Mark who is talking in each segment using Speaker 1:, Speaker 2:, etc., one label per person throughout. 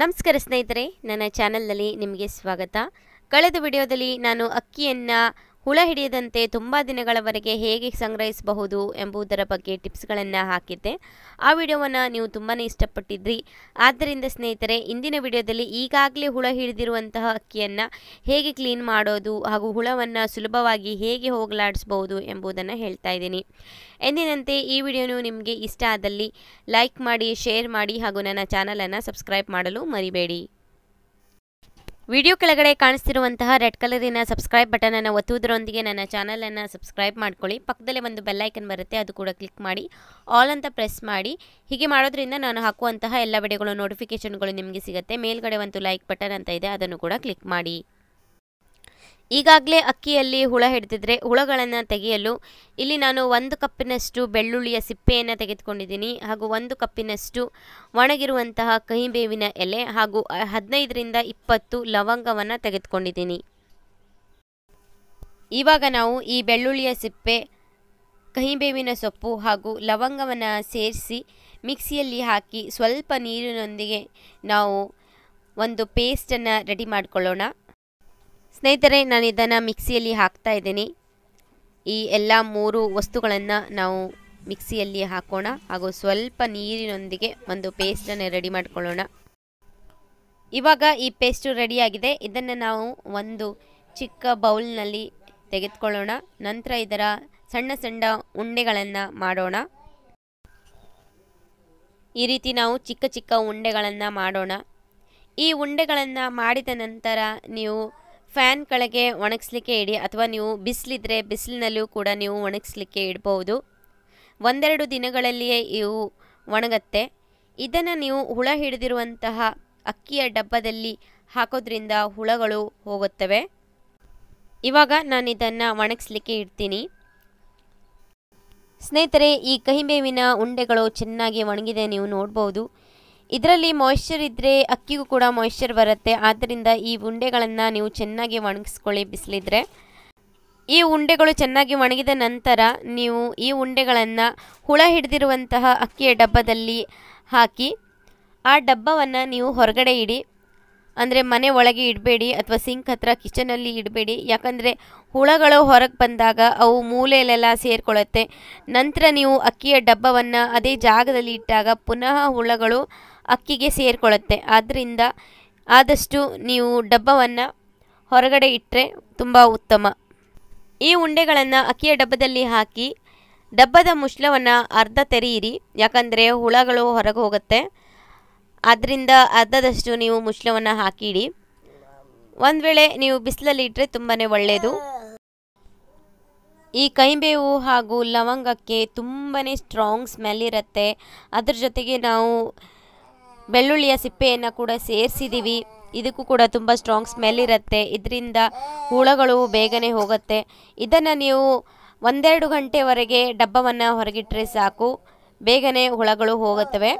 Speaker 1: ನಮಸ್ಕಾರ ಸ್ನೇಹಿತರೆ ನನ್ನ ಚಾನೆಲ್ನಲ್ಲಿ ನಿಮಗೆ ಸ್ವಾಗತ ಕಳೆದ ವಿಡಿಯೋದಲ್ಲಿ ನಾನು ಅಕ್ಕಿಯನ್ನು ಹುಳ ಹಿಡಿಯದಂತೆ ತುಂಬ ದಿನಗಳವರೆಗೆ ಹೇಗೆ ಸಂಗ್ರಹಿಸಬಹುದು ಎಂಬುದರ ಬಗ್ಗೆ ಟಿಪ್ಸ್ಗಳನ್ನು ಹಾಕಿದ್ದೆ ಆ ವಿಡಿಯೋವನ್ನು ನೀವು ತುಂಬಾ ಇಷ್ಟಪಟ್ಟಿದ್ರಿ ಆದ್ದರಿಂದ ಸ್ನೇಹಿತರೆ ಇಂದಿನ ವಿಡಿಯೋದಲ್ಲಿ ಈಗಾಗಲೇ ಹುಳ ಹಿಡಿದಿರುವಂತಹ ಅಕ್ಕಿಯನ್ನು ಹೇಗೆ ಕ್ಲೀನ್ ಮಾಡೋದು ಹಾಗೂ ಹುಳವನ್ನು ಸುಲಭವಾಗಿ ಹೇಗೆ ಹೋಗಲಾಡಿಸಬಹುದು ಎಂಬುದನ್ನು ಹೇಳ್ತಾ ಇದ್ದೀನಿ ಎಂದಿನಂತೆ ಈ ವಿಡಿಯೋನು ನಿಮಗೆ ಇಷ್ಟ ಆದಲ್ಲಿ ಲೈಕ್ ಮಾಡಿ ಶೇರ್ ಮಾಡಿ ಹಾಗೂ ನನ್ನ ಚಾನಲನ್ನು ಸಬ್ಸ್ಕ್ರೈಬ್ ಮಾಡಲು ಮರಿಬೇಡಿ ವಿಡಿಯೋ ಕೆಳಗಡೆ ಕಾಣಿಸ್ತಿರುವಂತಹ ರೆಡ್ ಕಲರಿನ ಸಬ್ಸ್ಕ್ರೈಬ್ ಬಟನನ್ನು ಒತ್ತುವುದರೊಂದಿಗೆ ನನ್ನ ಚಾನಲನ್ನು ಸಬ್ಸ್ಕ್ರೈಬ್ ಮಾಡ್ಕೊಳ್ಳಿ ಪಕ್ಕದಲ್ಲೇ ಒಂದು ಐಕನ್ ಬರುತ್ತೆ ಅದು ಕೂಡ ಕ್ಲಿಕ್ ಮಾಡಿ ಆಲ್ ಅಂತ ಪ್ರೆಸ್ ಮಾಡಿ ಹೀಗೆ ಮಾಡೋದ್ರಿಂದ ನಾನು ಹಾಕುವಂತಹ ಎಲ್ಲ ವಿಡಿಯೋಗಳು ನೋಟಿಫಿಕೇಷನ್ಗಳು ನಿಮಗೆ ಸಿಗುತ್ತೆ ಮೇಲ್ಗಡೆ ಒಂದು ಲೈಕ್ ಬಟನ್ ಅಂತ ಇದೆ ಅದನ್ನು ಕೂಡ ಕ್ಲಿಕ್ ಮಾಡಿ ಈಗಾಗಲೇ ಅಕ್ಕಿಯಲ್ಲಿ ಹುಳ ಹಿಡಿದಿದ್ರೆ ಹುಳಗಳನ್ನು ತೆಗೆಯಲು ಇಲ್ಲಿ ನಾನು ಒಂದು ಕಪ್ಪಿನಷ್ಟು ಬೆಳ್ಳುಳ್ಳಿಯ ಸಿಪ್ಪೆಯನ್ನು ತೆಗೆದುಕೊಂಡಿದ್ದೀನಿ ಹಾಗೂ ಒಂದು ಕಪ್ಪಿನಷ್ಟು ಒಣಗಿರುವಂತಹ ಕಹಿಬೇವಿನ ಎಲೆ ಹಾಗೂ ಹದಿನೈದರಿಂದ ಇಪ್ಪತ್ತು ಲವಂಗವನ್ನು ತೆಗೆದುಕೊಂಡಿದ್ದೀನಿ ಇವಾಗ ನಾವು ಈ ಬೆಳ್ಳುಳ್ಳಿಯ ಸಿಪ್ಪೆ ಕಹಿಬೇವಿನ ಸೊಪ್ಪು ಹಾಗೂ ಲವಂಗವನ್ನು ಸೇರಿಸಿ ಮಿಕ್ಸಿಯಲ್ಲಿ ಹಾಕಿ ಸ್ವಲ್ಪ ನೀರಿನೊಂದಿಗೆ ನಾವು ಒಂದು ಪೇಸ್ಟನ್ನು ರೆಡಿ ಮಾಡಿಕೊಳ್ಳೋಣ ಸ್ನೇಹಿತರೆ ನಾನು ಇದನ್ನು ಮಿಕ್ಸಿಯಲ್ಲಿ ಹಾಕ್ತಾ ಇದ್ದೀನಿ ಈ ಎಲ್ಲ ಮೂರು ವಸ್ತುಗಳನ್ನು ನಾವು ಮಿಕ್ಸಿಯಲ್ಲಿ ಹಾಕೋಣ ಹಾಗೂ ಸ್ವಲ್ಪ ನೀರಿನೊಂದಿಗೆ ಒಂದು ಪೇಸ್ಟನ್ನು ರೆಡಿ ಮಾಡಿಕೊಳ್ಳೋಣ ಇವಾಗ ಈ ಪೇಸ್ಟು ರೆಡಿಯಾಗಿದೆ ಇದನ್ನು ನಾವು ಒಂದು ಚಿಕ್ಕ ಬೌಲ್ನಲ್ಲಿ ತೆಗೆದುಕೊಳ್ಳೋಣ ನಂತರ ಇದರ ಸಣ್ಣ ಸಣ್ಣ ಉಂಡೆಗಳನ್ನು ಮಾಡೋಣ ಈ ರೀತಿ ನಾವು ಚಿಕ್ಕ ಚಿಕ್ಕ ಉಂಡೆಗಳನ್ನು ಮಾಡೋಣ ಈ ಉಂಡೆಗಳನ್ನು ಮಾಡಿದ ನಂತರ ನೀವು ಫ್ಯಾನ್ ಕೆಳಗೆ ಒಣಗಿಸ್ಲಿಕ್ಕೆ ಇಡಿ ಅಥವಾ ನೀವು ಬಿಸಿಲಿದ್ರೆ ಬಿಸಿಲಿನಲ್ಲೂ ಕೂಡ ನೀವು ಒಣಗಿಸ್ಲಿಕ್ಕೆ ಇಡ್ಬೋದು ಒಂದೆರಡು ದಿನಗಳಲ್ಲಿಯೇ ಇವು ಒಣಗತ್ತೆ ಇದನ್ನು ನೀವು ಹುಳ ಹಿಡಿದಿರುವಂತಹ ಅಕ್ಕಿಯ ಡಬ್ಬದಲ್ಲಿ ಹಾಕೋದ್ರಿಂದ ಹುಳಗಳು ಹೋಗುತ್ತವೆ ಇವಾಗ ನಾನು ಇದನ್ನು ಒಣಗಿಸ್ಲಿಕ್ಕೆ ಇಡ್ತೀನಿ ಸ್ನೇಹಿತರೆ ಈ ಕಹಿಬೇವಿನ ಉಂಡೆಗಳು ಚೆನ್ನಾಗಿ ಒಣಗಿದೆ ನೀವು ನೋಡ್ಬೋದು ಇದರಲ್ಲಿ ಮಾಯಿಶ್ಚರ್ ಇದ್ದರೆ ಅಕ್ಕಿಗೂ ಕೂಡ ಮಾಯಿಶ್ಚರ್ ಬರುತ್ತೆ ಆದ್ದರಿಂದ ಈ ಉಂಡೆಗಳನ್ನು ನೀವು ಚೆನ್ನಾಗಿ ಒಣಗಿಸ್ಕೊಳ್ಳಿ ಬಿಸಿಲಿದ್ರೆ ಈ ಉಂಡೆಗಳು ಚೆನ್ನಾಗಿ ಒಣಗಿದ ನಂತರ ನೀವು ಈ ಉಂಡೆಗಳನ್ನು ಹುಳ ಹಿಡಿದಿರುವಂತಹ ಅಕ್ಕಿಯ ಡಬ್ಬದಲ್ಲಿ ಹಾಕಿ ಆ ಡಬ್ಬವನ್ನು ನೀವು ಹೊರಗಡೆ ಇಡಿ ಅಂದರೆ ಮನೆ ಒಳಗೆ ಇಡಬೇಡಿ ಅಥವಾ ಸಿಂಕ್ ಹತ್ರ ಕಿಚನಲ್ಲಿ ಇಡಬೇಡಿ ಯಾಕಂದರೆ ಹುಳಗಳು ಹೊರಗೆ ಬಂದಾಗ ಅವು ಮೂಲೆಯಲ್ಲೆಲ್ಲ ಸೇರಿಕೊಳ್ಳುತ್ತೆ ನಂತರ ನೀವು ಅಕ್ಕಿಯ ಡಬ್ಬವನ್ನು ಅದೇ ಜಾಗದಲ್ಲಿ ಇಟ್ಟಾಗ ಪುನಃ ಹುಳಗಳು ಅಕ್ಕಿಗೆ ಸೇರಿಕೊಳ್ಳುತ್ತೆ ಆದ್ದರಿಂದ ಆದಷ್ಟು ನೀವು ಡಬ್ಬವನ್ನು ಹೊರಗಡೆ ಇಟ್ಟರೆ ತುಂಬ ಉತ್ತಮ ಈ ಉಂಡೆಗಳನ್ನು ಅಕ್ಕಿಯ ಡಬ್ಬದಲ್ಲಿ ಹಾಕಿ ಡಬ್ಬದ ಮುಚ್ಚಳವನ್ನು ಅರ್ಧ ತೆರೆಯಿರಿ ಯಾಕಂದರೆ ಹುಳಗಳು ಹೊರಗೆ ಹೋಗುತ್ತೆ ಅದರಿಂದ ಅರ್ಧದಷ್ಟು ನೀವು ಮುಚ್ಚಳವನ್ನು ಹಾಕಿಡಿ ಒಂದು ವೇಳೆ ನೀವು ಬಿಸಿಲಲ್ಲಿ ಇಟ್ಟರೆ ತುಂಬಾ ಒಳ್ಳೆಯದು ಈ ಕೈಬೇವು ಹಾಗೂ ಲವಂಗಕ್ಕೆ ತುಂಬಾ ಸ್ಟ್ರಾಂಗ್ ಸ್ಮೆಲ್ ಇರುತ್ತೆ ಅದ್ರ ಜೊತೆಗೆ ನಾವು ಬೆಳ್ಳುಳ್ಳಿಯ ಸಿಪ್ಪೆಯನ್ನು ಕೂಡ ಸೇರಿಸಿದ್ದೀವಿ ಇದಕ್ಕೂ ಕೂಡ ತುಂಬ ಸ್ಟ್ರಾಂಗ್ ಸ್ಮೆಲ್ ಇರುತ್ತೆ ಇದರಿಂದ ಹುಳಗಳು ಬೇಗನೆ ಹೋಗುತ್ತೆ ಇದನ್ನು ನೀವು ಒಂದೆರಡು ಗಂಟೆವರೆಗೆ ಡಬ್ಬವನ್ನು ಹೊರಗಿಟ್ಟರೆ ಸಾಕು ಬೇಗನೆ ಹುಳಗಳು ಹೋಗುತ್ತವೆ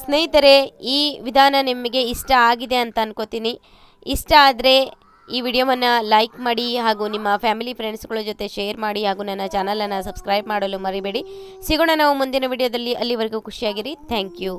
Speaker 1: ಸ್ನೇಹಿತರೆ ಈ ವಿಧಾನ ನಿಮಗೆ ಇಷ್ಟ ಆಗಿದೆ ಅಂತ ಅನ್ಕೋತೀನಿ ಇಷ್ಟ ಆದರೆ ಈ ವಿಡಿಯೋವನ್ನು ಲೈಕ್ ಮಾಡಿ ಹಾಗೂ ನಿಮ್ಮ ಫ್ಯಾಮಿಲಿ ಫ್ರೆಂಡ್ಸ್ಗಳ ಜೊತೆ ಶೇರ್ ಮಾಡಿ ಹಾಗೂ ನನ್ನ ಚಾನಲನ್ನು ಸಬ್ಸ್ಕ್ರೈಬ್ ಮಾಡಲು ಮರಿಬೇಡಿ ಸಿಗೋಣ ನಾವು ಮುಂದಿನ ವಿಡಿಯೋದಲ್ಲಿ ಅಲ್ಲಿವರೆಗೂ ಖುಷಿಯಾಗಿರಿ ಥ್ಯಾಂಕ್ ಯು